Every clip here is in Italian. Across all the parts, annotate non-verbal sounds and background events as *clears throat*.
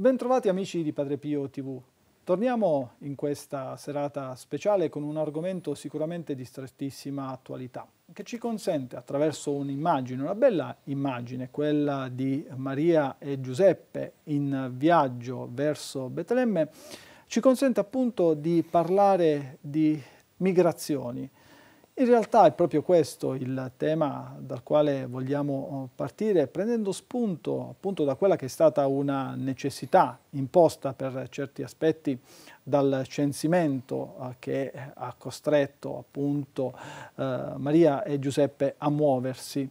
Bentrovati amici di Padre Pio TV. Torniamo in questa serata speciale con un argomento sicuramente di strettissima attualità, che ci consente attraverso un'immagine, una bella immagine, quella di Maria e Giuseppe in viaggio verso Betlemme, ci consente appunto di parlare di migrazioni, in realtà è proprio questo il tema dal quale vogliamo eh, partire, prendendo spunto appunto da quella che è stata una necessità imposta per certi aspetti dal censimento eh, che ha costretto appunto eh, Maria e Giuseppe a muoversi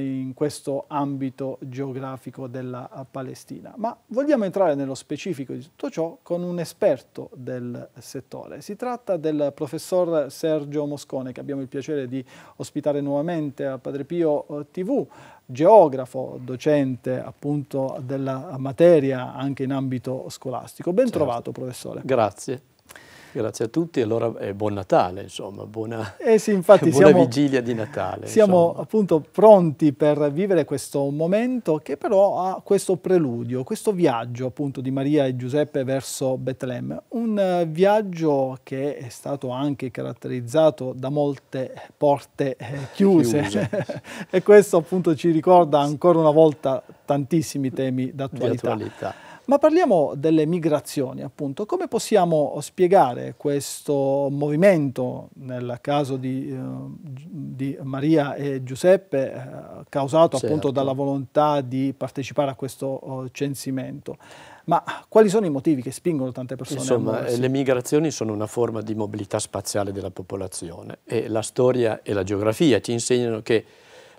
in questo ambito geografico della eh, Palestina. Ma vogliamo entrare nello specifico di tutto ciò con un esperto del settore. Si tratta del professor Sergio Moscone, che abbiamo il piacere di ospitare nuovamente a Padre Pio eh, TV, geografo, docente appunto della materia anche in ambito scolastico. Ben certo. trovato professore. Grazie. Grazie a tutti, e allora eh, buon Natale, insomma, buona, eh sì, infatti, *laughs* buona siamo, vigilia di Natale. Siamo insomma. appunto pronti per vivere questo momento che però ha questo preludio, questo viaggio appunto di Maria e Giuseppe verso Betlemme, un eh, viaggio che è stato anche caratterizzato da molte porte eh, chiuse, chiuse. *laughs* e questo appunto ci ricorda ancora una volta tantissimi temi d'attualità. Ma parliamo delle migrazioni, appunto. Come possiamo spiegare questo movimento, nel caso di, eh, di Maria e Giuseppe, eh, causato certo. appunto dalla volontà di partecipare a questo eh, censimento? Ma quali sono i motivi che spingono tante persone Insomma, a Insomma, le migrazioni sono una forma di mobilità spaziale della popolazione e la storia e la geografia ci insegnano che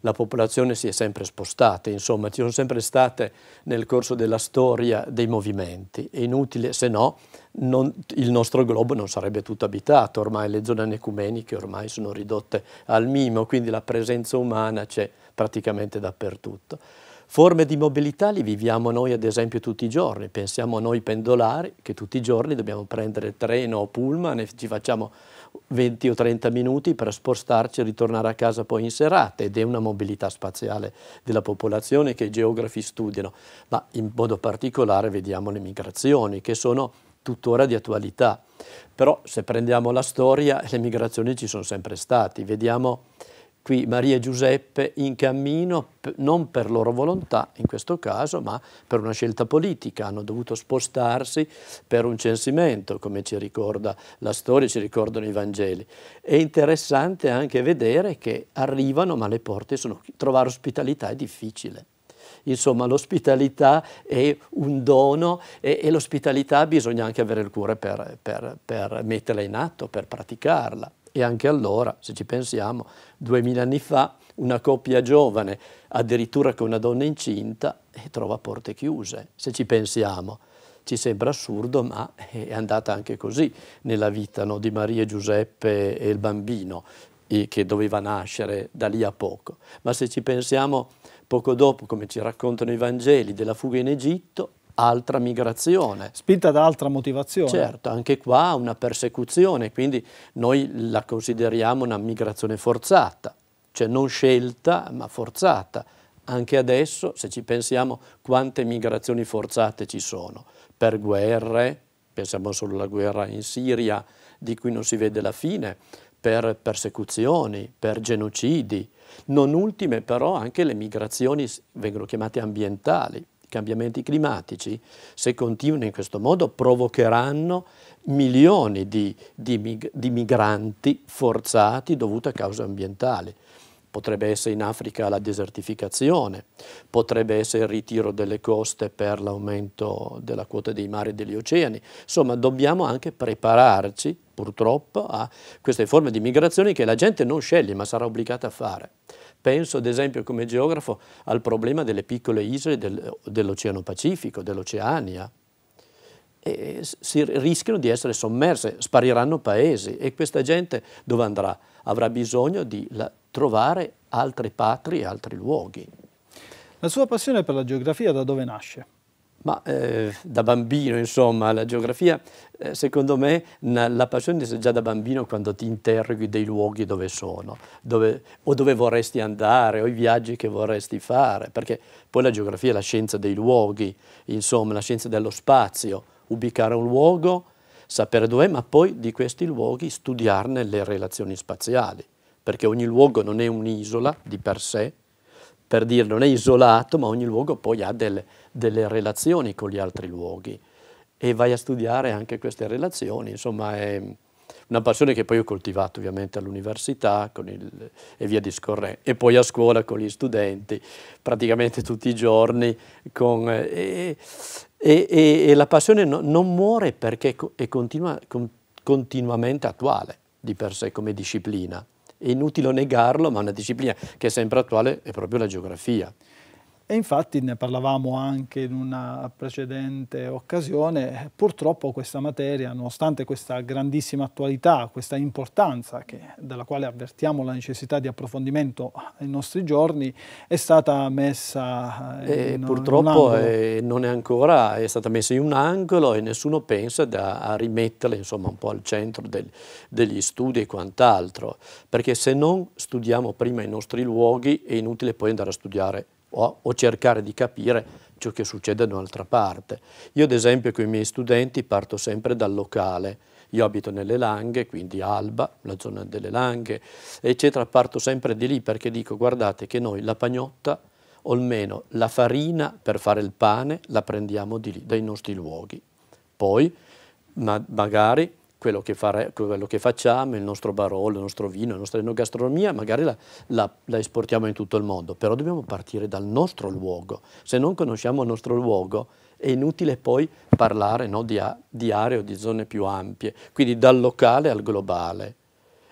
la popolazione si è sempre spostata, insomma ci sono sempre state nel corso della storia dei movimenti, è inutile se no non, il nostro globo non sarebbe tutto abitato, ormai le zone anecumeniche ormai sono ridotte al mimo, quindi la presenza umana c'è praticamente dappertutto. Forme di mobilità li viviamo noi ad esempio tutti i giorni, pensiamo a noi pendolari che tutti i giorni dobbiamo prendere treno o pullman e ci facciamo 20 o 30 minuti per spostarci e ritornare a casa poi in serata ed è una mobilità spaziale della popolazione che i geografi studiano, ma in modo particolare vediamo le migrazioni che sono tuttora di attualità. Però se prendiamo la storia le migrazioni ci sono sempre state, vediamo qui Maria e Giuseppe in cammino non per loro volontà in questo caso, ma per una scelta politica, hanno dovuto spostarsi per un censimento, come ci ricorda la storia, ci ricordano i Vangeli. È interessante anche vedere che arrivano, ma le porte sono trovare ospitalità è difficile. Insomma, l'ospitalità è un dono e, e l'ospitalità bisogna anche avere il cuore per, per, per metterla in atto, per praticarla. E anche allora, se ci pensiamo, duemila anni fa una coppia giovane, addirittura con una donna incinta, eh, trova porte chiuse, se ci pensiamo. Ci sembra assurdo, ma eh, è andata anche così nella vita no? di Maria e Giuseppe e il bambino eh, che doveva nascere da lì a poco. Ma se ci pensiamo poco dopo, come ci raccontano i Vangeli, della fuga in Egitto, altra migrazione. Spinta da altra motivazione. Certo, anche qua una persecuzione, quindi noi la consideriamo una migrazione forzata, cioè non scelta ma forzata. Anche adesso, se ci pensiamo, quante migrazioni forzate ci sono per guerre, pensiamo solo alla guerra in Siria di cui non si vede la fine, per persecuzioni, per genocidi, non ultime però anche le migrazioni vengono chiamate ambientali, cambiamenti climatici, se continuano in questo modo, provocheranno milioni di, di, di migranti forzati dovuti a cause ambientali potrebbe essere in Africa la desertificazione, potrebbe essere il ritiro delle coste per l'aumento della quota dei mari e degli oceani. Insomma, dobbiamo anche prepararci, purtroppo, a queste forme di migrazione che la gente non sceglie ma sarà obbligata a fare. Penso ad esempio come geografo al problema delle piccole isole del, dell'Oceano Pacifico, dell'Oceania. si rischiano di essere sommerse, spariranno paesi e questa gente dove andrà? Avrà bisogno di la, trovare altre patrie, altri luoghi. La sua passione per la geografia da dove nasce? ma eh, da bambino, insomma, la geografia, eh, secondo me, la passione è già da bambino quando ti interroghi dei luoghi dove sono, dove, o dove vorresti andare, o i viaggi che vorresti fare, perché poi la geografia è la scienza dei luoghi, insomma, la scienza dello spazio, ubicare un luogo, sapere dov'è, ma poi di questi luoghi studiarne le relazioni spaziali, perché ogni luogo non è un'isola di per sé, per dire non è isolato, ma ogni luogo poi ha delle delle relazioni con gli altri luoghi e vai a studiare anche queste relazioni, insomma è una passione che poi ho coltivato ovviamente all'università e via discorrendo, e poi a scuola con gli studenti, praticamente tutti i giorni, con, e, e, e, la passione no, non muore perché è continua, con, continuamente attuale di per sé come disciplina. È inutile negarlo, ma una disciplina che è sempre attuale è proprio la geografia. E infatti ne parlavamo anche in una precedente occasione, purtroppo questa materia, nonostante questa grandissima attualità, questa importanza che, della quale avvertiamo la necessità di approfondimento ai nostri giorni, è stata messa eh, eh, in, e purtroppo in è, eh, non è ancora, è stata messa in un angolo e nessuno pensa da, a rimetterla insomma, un po' al centro del, degli studi e quant'altro, perché se non studiamo prima i nostri luoghi è inutile poi andare a studiare o, o cercare di capire ciò che succede da un'altra parte. Io ad esempio con i miei studenti parto sempre dal locale, io abito nelle Langhe, quindi Alba, la zona delle Langhe, eccetera, parto sempre di lì perché dico guardate che noi la pagnotta o almeno la farina per fare il pane la prendiamo di lì, dai nostri luoghi. Poi ma magari quello che, fare, quello che, facciamo, il nostro barolo, il nostro vino, la nostra enogastronomia, magari la, la, la, esportiamo in tutto il mondo, però dobbiamo partire dal nostro luogo. Se non conosciamo il nostro luogo è inutile poi parlare no, di, di aree o di zone più ampie, quindi dal locale al globale.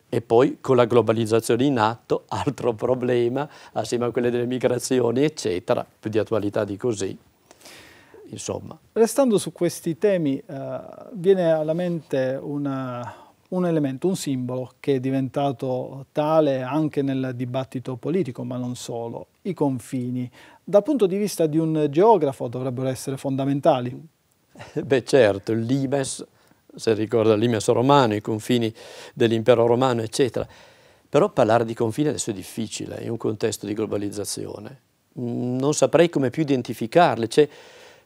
E poi con la globalizzazione in atto, *laughs* altro problema, assieme a quelle delle migrazioni, eccetera, più di attualità di così. Insomma. Restando su questi temi, eh, viene alla mente una, un elemento, un simbolo che è diventato tale anche nel dibattito politico, ma non solo, i confini. Dal punto di vista di un geografo dovrebbero essere fondamentali. *laughs* Beh certo, il limes, se ricorda l'imes romano, i confini dell'impero romano, eccetera. Però parlare di confini adesso è difficile in un contesto di globalizzazione. Mm, non saprei come più identificarle. C'è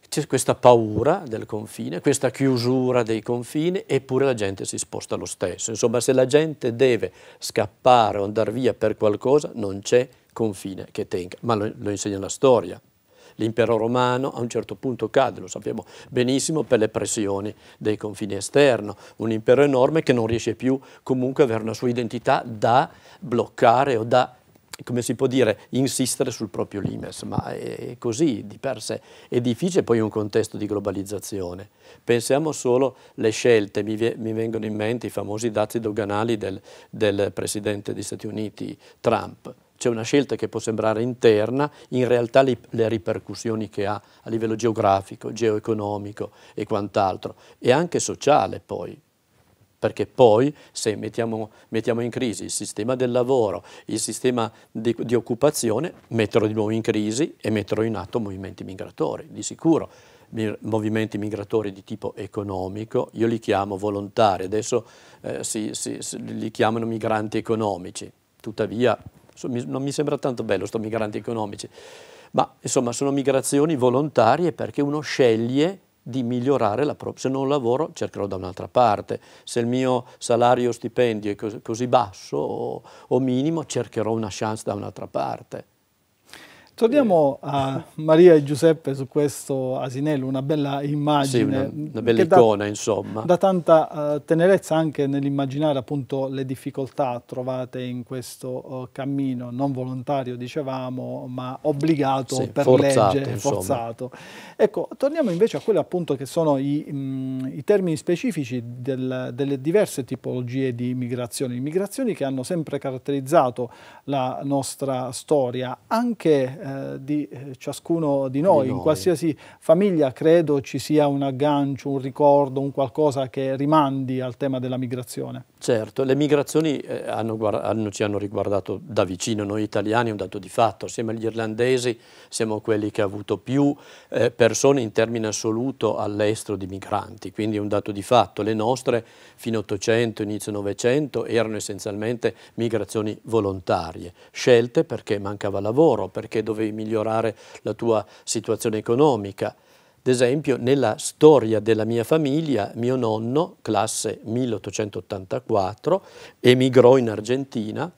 c'è questa paura del confine, questa chiusura dei confini, eppure la gente si sposta lo stesso. Insomma, se la gente deve scappare o andare via per qualcosa, non c'è confine che tenga, ma lo, lo insegna la storia. L'impero romano a un certo punto cade, lo sappiamo benissimo, per le pressioni dei confini esterni. un impero enorme che non riesce più comunque ad avere una sua identità da bloccare o da come si può dire, insistere sul proprio limes, ma è così, di per sé è difficile poi un contesto di globalizzazione. Pensiamo solo alle scelte, mi, mi vengono in mente i famosi dazi doganali del, del Presidente degli Stati Uniti, Trump. C'è una scelta che può sembrare interna, in realtà le, le ripercussioni che ha a livello geografico, geoeconomico e quant'altro, e anche sociale poi, perché poi se mettiamo, mettiamo, in crisi il sistema del lavoro, il sistema di, di, occupazione, metterò di nuovo in crisi e metterò in atto movimenti migratori, di sicuro. Movimenti migratori di tipo economico, io li chiamo volontari, adesso eh, si, si, li chiamano migranti economici, tuttavia non mi sembra tanto bello sto migranti economici, ma insomma sono migrazioni volontarie perché uno sceglie di migliorare la propria. Se non lavoro cercherò da un'altra parte, se il mio salario o stipendio è così basso o, o minimo cercherò una chance da un'altra parte. Torniamo eh. a Maria e Giuseppe su questo asinello, una bella immagine. Sì, una, una bella icona, da, insomma. Da tanta uh, tenerezza anche nell'immaginare appunto le difficoltà trovate in questo uh, cammino, non volontario dicevamo, ma obbligato sì, per forzato, legge, insomma. forzato. Ecco, torniamo invece a quelli appunto che sono i, mh, mm, i termini specifici del, delle diverse tipologie di migrazioni, migrazioni che hanno sempre caratterizzato la nostra storia, anche eh, di eh, ciascuno di noi. di noi. In qualsiasi famiglia credo ci sia un aggancio, un ricordo, un qualcosa che rimandi al tema della migrazione. Certo, le migrazioni eh, hanno, hanno, ci hanno riguardato da vicino, noi italiani è un dato di fatto, assieme agli irlandesi siamo quelli che ha avuto più eh, persone in termini assoluto all'estero di migranti, quindi è un dato di fatto. Le nostre fino 800, inizio 900 erano essenzialmente migrazioni volontarie, scelte perché mancava lavoro, perché dovevano dovevi migliorare la tua situazione economica. Ad esempio, nella storia della mia famiglia, mio nonno, classe 1884, emigrò in Argentina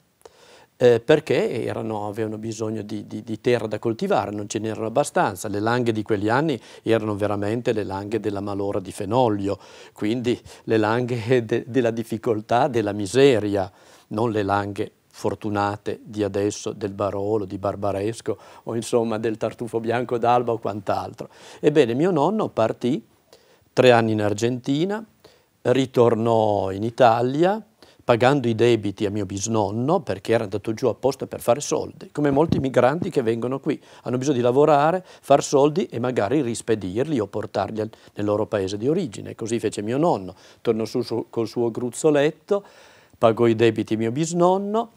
eh, perché erano, avevano bisogno di, di, di, terra da coltivare, non ce n'erano abbastanza. Le langhe di quegli anni erano veramente le langhe della malora di fenoglio, quindi le langhe *laughs* de, della difficoltà, della miseria, non le langhe fortunate di adesso, del Barolo, di Barbaresco o insomma del Tartufo Bianco d'Alba o quant'altro. Ebbene, mio nonno partì tre anni in Argentina, ritornò in Italia pagando i debiti a mio bisnonno perché era andato giù apposta per fare soldi, come molti migranti che vengono qui, hanno bisogno di lavorare, far soldi e magari rispedirli o portarli nel loro paese di origine. Così fece mio nonno, tornò su, su col suo gruzzoletto, pagò i debiti a mio bisnonno,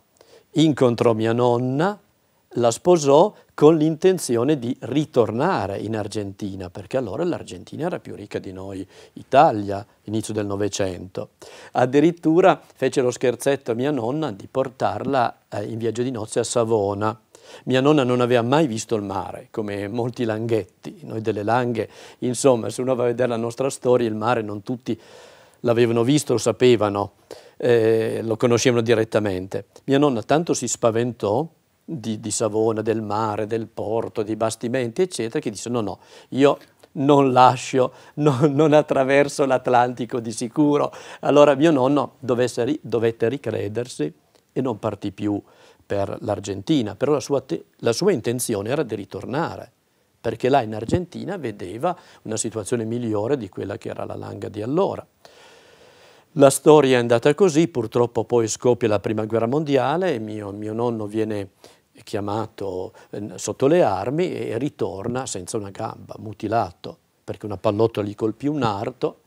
incontrò mia nonna, la sposò con l'intenzione di ritornare in Argentina, perché allora l'Argentina era più ricca di noi, Italia, inizio del Novecento. Addirittura fece lo scherzetto a mia nonna di portarla eh, in viaggio di nozze a Savona. Mia nonna non aveva mai visto il mare, come molti langhetti, noi delle langhe. Insomma, se uno va a vedere la nostra storia, il mare non tutti l'avevano visto, lo sapevano eh, lo conoscevano direttamente. Mia nonna tanto si spaventò di, di, Savona, del mare, del porto, dei bastimenti, eccetera, che disse no, no, io non lascio, *laughs* no, non attraverso l'Atlantico di sicuro. Allora mio nonno dovesse, dovette ricredersi e non partì più per l'Argentina, però la sua, la sua intenzione era di ritornare, perché là in Argentina vedeva una situazione migliore di quella che era la Langa di allora. La storia è andata così, purtroppo poi scoppia la Prima Guerra Mondiale, mio, mio nonno viene chiamato eh, sotto le armi e ritorna senza una gamba, mutilato, perché una pallottola gli colpì un arto.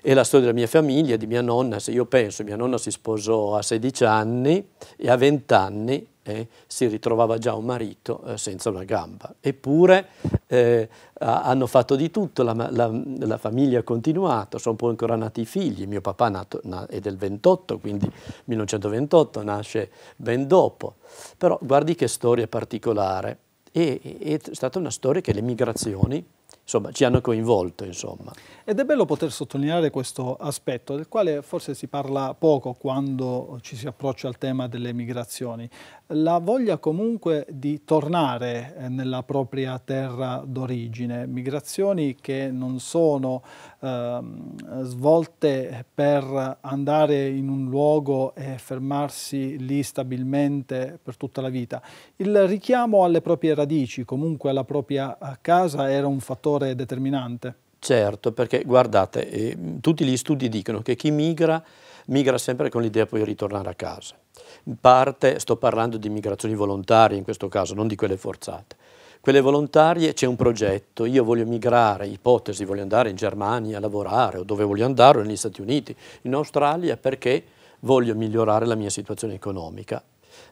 E la storia della mia famiglia, di mia nonna, se io penso, mia nonna si sposò a 16 anni e a 20 anni eh, si ritrovava già un marito eh, senza una gamba. Eppure eh, hanno fatto di tutto, la, la, la, famiglia ha continuato, sono poi ancora nati i figli, mio papà nato, è del 28, quindi 1928, nasce ben dopo. Però guardi che storia particolare, e, è stata una storia che le migrazioni insomma, ci hanno coinvolto. Insomma. Ed è bello poter sottolineare questo aspetto, del quale forse si parla poco quando ci si approccia al tema delle migrazioni. La voglia comunque di tornare eh, nella propria terra d'origine, migrazioni che non sono Ehm, svolte per andare in un luogo e fermarsi lì stabilmente per tutta la vita. Il richiamo alle proprie radici, comunque alla propria eh, casa, era un fattore determinante. Certo, perché guardate, eh, tutti gli studi dicono che chi migra, migra sempre con l'idea poi di ritornare a casa. In parte sto parlando di migrazioni volontarie in questo caso, non di quelle forzate quelle volontarie c'è un progetto, io voglio migrare, ipotesi, voglio andare in Germania a lavorare o dove voglio andare o negli Stati Uniti, in Australia perché voglio migliorare la mia situazione economica.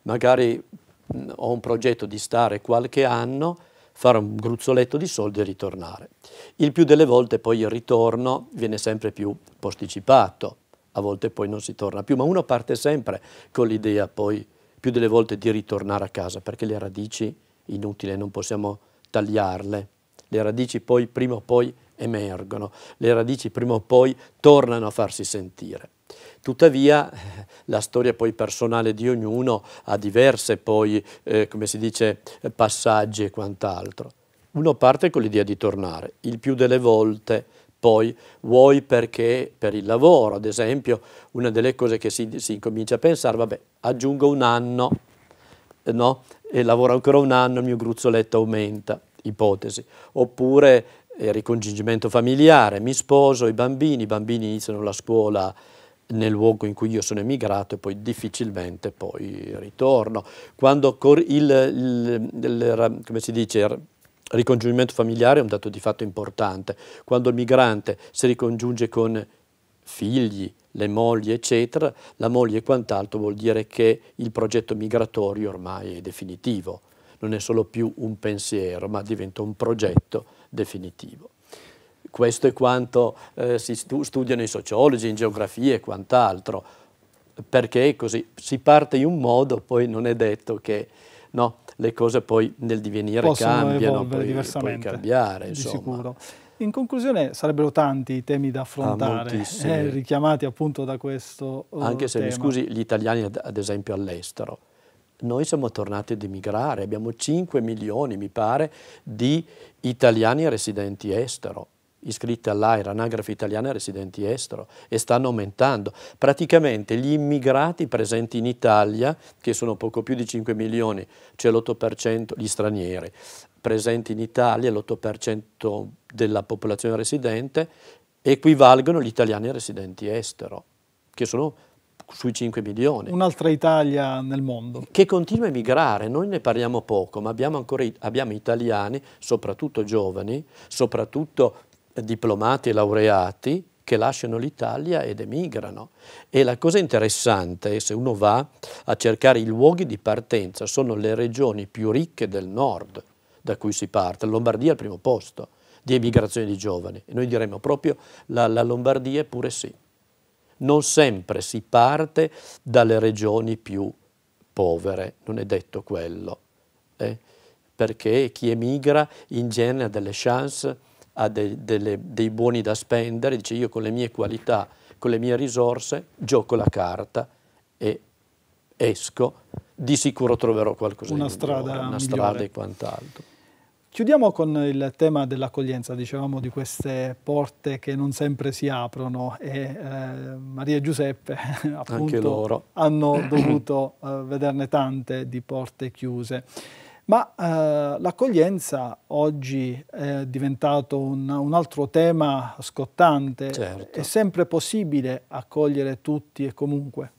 Magari mh, ho un progetto di stare qualche anno, fare un gruzzoletto di soldi e ritornare. Il più delle volte poi il ritorno viene sempre più posticipato, a volte poi non si torna più, ma uno parte sempre con l'idea poi più delle volte di ritornare a casa perché le radici inutile, non possiamo tagliarle. Le radici poi prima o poi emergono, le radici prima o poi tornano a farsi sentire. Tuttavia *laughs* la storia poi personale di ognuno ha diverse poi, eh, come si dice, passaggi e quant'altro. Uno parte con l'idea di tornare, il più delle volte poi vuoi perché per il lavoro, ad esempio, una delle cose che si, si incomincia a pensare, vabbè, aggiungo un anno no? e lavoro ancora un anno, il mio gruzzoletto aumenta, ipotesi. Oppure eh, ricongiungimento familiare, mi sposo, i bambini, i bambini iniziano la scuola nel luogo in cui io sono emigrato e poi difficilmente poi ritorno. Quando il, il, il come si dice, il ricongiungimento familiare è un dato di fatto importante, quando il migrante si ricongiunge con figli, le mogli, eccetera, la moglie e quant'altro vuol dire che il progetto migratorio ormai è definitivo, non è solo più un pensiero, ma diventa un progetto definitivo. Questo è quanto eh, si stu studiano i sociologi, in geografia e quant'altro, perché così, si parte in un modo, poi non è detto che no, le cose poi nel divenire Possono cambiano, poi, poi cambiare. Insomma. Di sicuro. In conclusione sarebbero tanti i temi da ah, affrontare, ah, eh, richiamati appunto da questo eh, Anche se, tema. mi scusi, gli italiani ad esempio all'estero, noi siamo tornati ad emigrare, abbiamo 5 milioni, mi pare, di italiani residenti estero iscritte all'AIRE, anagrafe italiana residenti estero, e stanno aumentando. Praticamente gli immigrati presenti in Italia, che sono poco più di 5 milioni, cioè l'8% gli stranieri, presenti in Italia, l'8% della popolazione residente, equivalgono agli italiani residenti estero, che sono sui 5 milioni. Un'altra Italia nel mondo. Che continua a emigrare, noi ne parliamo poco, ma abbiamo ancora abbiamo italiani, soprattutto giovani, soprattutto diplomati e laureati che lasciano l'Italia ed emigrano. E la cosa interessante, è se uno va a cercare i luoghi di partenza, sono le regioni più ricche del nord da cui si parte. La Lombardia è al primo posto di emigrazione di giovani. E noi diremmo proprio la, la Lombardia eppure sì. Non sempre si parte dalle regioni più povere, non è detto quello, eh? perché chi emigra in genere ha delle chance ha dei, delle, dei buoni da spendere, dice io con le mie qualità, con le mie risorse, gioco la carta e esco, di sicuro troverò qualcosa una di migliore, strada una strada e quant'altro. Chiudiamo con il tema dell'accoglienza, dicevamo di queste porte che non sempre si aprono e eh, Maria e Giuseppe *laughs* appunto hanno *clears throat* dovuto eh, vederne tante di porte chiuse. Ma eh, l'accoglienza oggi è diventato un, un altro tema scottante. Certo. È sempre possibile accogliere tutti e comunque?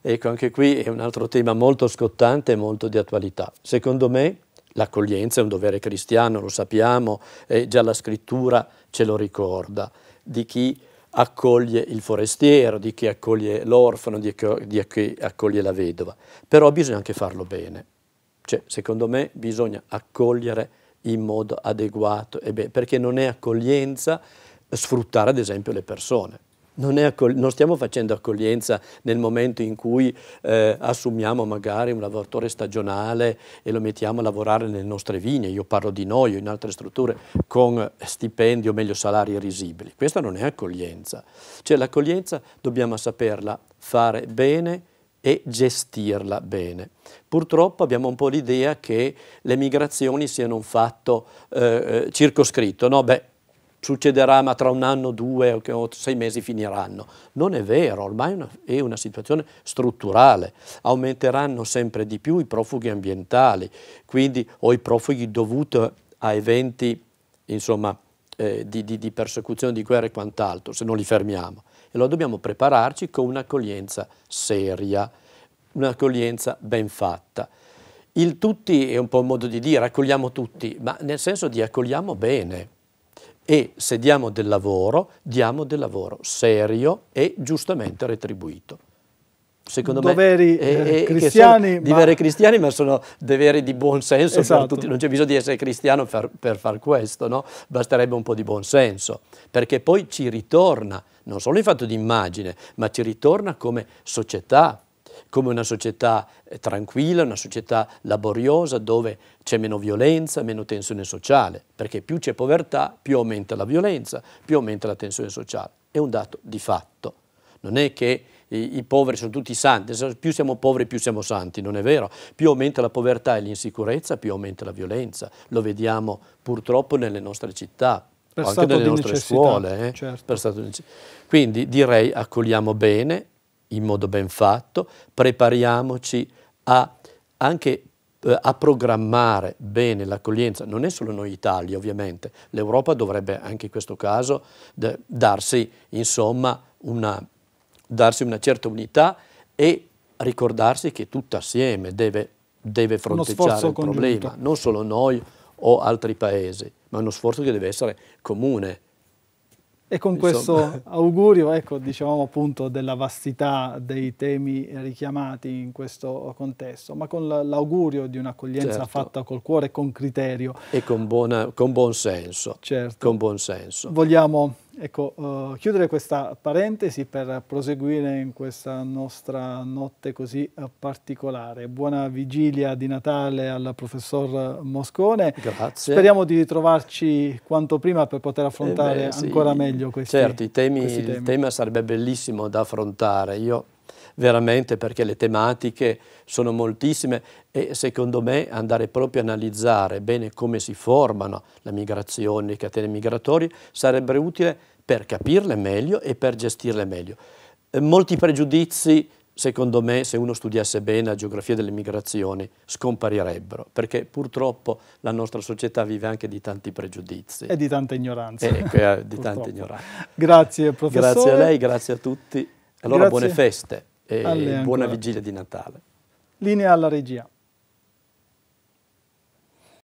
Ecco, anche qui è un altro tema molto scottante e molto di attualità. Secondo me l'accoglienza è un dovere cristiano, lo sappiamo, e già la scrittura ce lo ricorda, di chi accoglie il forestiero, di chi accoglie l'orfano, di, chi accoglie la vedova. Però bisogna anche farlo bene. Cioè, secondo me bisogna accogliere in modo adeguato, beh, perché non è accoglienza sfruttare ad esempio le persone. Non, non, stiamo facendo accoglienza nel momento in cui eh, assumiamo magari un lavoratore stagionale e lo mettiamo a lavorare nelle nostre vigne, io parlo di noi o in altre strutture, con stipendi o meglio salari risibili. Questa non è accoglienza. Cioè l'accoglienza dobbiamo saperla fare bene, e gestirla bene. Purtroppo abbiamo un po' l'idea che le migrazioni siano un fatto eh, eh circoscritto, no? Beh, succederà ma tra un anno, due o sei mesi finiranno. Non è vero, ormai è una, è una situazione strutturale, aumenteranno sempre di più i profughi ambientali, quindi o i profughi dovuti a eventi insomma, eh, di, di, di persecuzione, di guerra e quant'altro, se non li fermiamo e lo dobbiamo prepararci con un'accoglienza seria, un'accoglienza ben fatta. Il tutti è un po' un modo di dire, accogliamo tutti, ma nel senso di accogliamo bene. E se diamo del lavoro, diamo del lavoro serio e giustamente retribuito secondo doveri me, doveri eh, eh, eh, cristiani, ma... Doveri cristiani, ma sono doveri di buon senso esatto. per tutti. Non c'è bisogno di essere cristiano per, per far questo, no? basterebbe un po' di buon senso, perché poi ci ritorna, non solo in fatto di immagine, ma ci ritorna come società, come una società tranquilla, una società laboriosa dove c'è meno violenza, meno tensione sociale, perché più c'è povertà, più aumenta la violenza, più aumenta la tensione sociale. È un dato di fatto non è che i, i, poveri sono tutti santi, più siamo poveri più siamo santi, non è vero, più aumenta la povertà e l'insicurezza, più aumenta la violenza, lo vediamo purtroppo nelle nostre città, per anche nelle nostre scuole. Eh? Certo. Di... Quindi direi accogliamo bene, in modo ben fatto, prepariamoci a, anche eh, a programmare bene l'accoglienza, non è solo noi Italia ovviamente, l'Europa dovrebbe anche in questo caso darsi insomma una darsi una certa unità e ricordarsi che tutta assieme deve, deve fronteggiare il congiunto. problema, non solo noi o altri paesi, ma uno sforzo che deve essere comune. E con Insomma. questo *laughs* augurio, ecco, diciamo appunto della vastità dei temi richiamati in questo contesto, ma con l'augurio di un'accoglienza certo. fatta col cuore, con criterio. E con, buona, con buon senso. Certo. Con buon senso. Vogliamo Ecco, uh, chiudere questa parentesi per proseguire in questa nostra notte così eh, particolare. Buona vigilia di Natale al professor Moscone. Grazie. Speriamo di ritrovarci quanto prima per poter affrontare eh beh, sì. ancora meglio questi, certo, temi. Certo, il tema sarebbe bellissimo da affrontare. Io veramente perché le tematiche sono moltissime e secondo me andare proprio a analizzare bene come si formano la migrazione, le catene migratorie sarebbe utile per capirle meglio e per gestirle meglio. Eh, molti pregiudizi secondo me se uno studiasse bene la geografia delle migrazioni scomparirebbero, perché purtroppo la nostra società vive anche di tanti pregiudizi. E di tanta ignoranza. E, eh, eh, di tanta *laughs* ignoranza. Grazie professore. Grazie a lei, grazie a tutti. Allora Grazie buone feste e buona vigilia di Natale. Linea alla regia.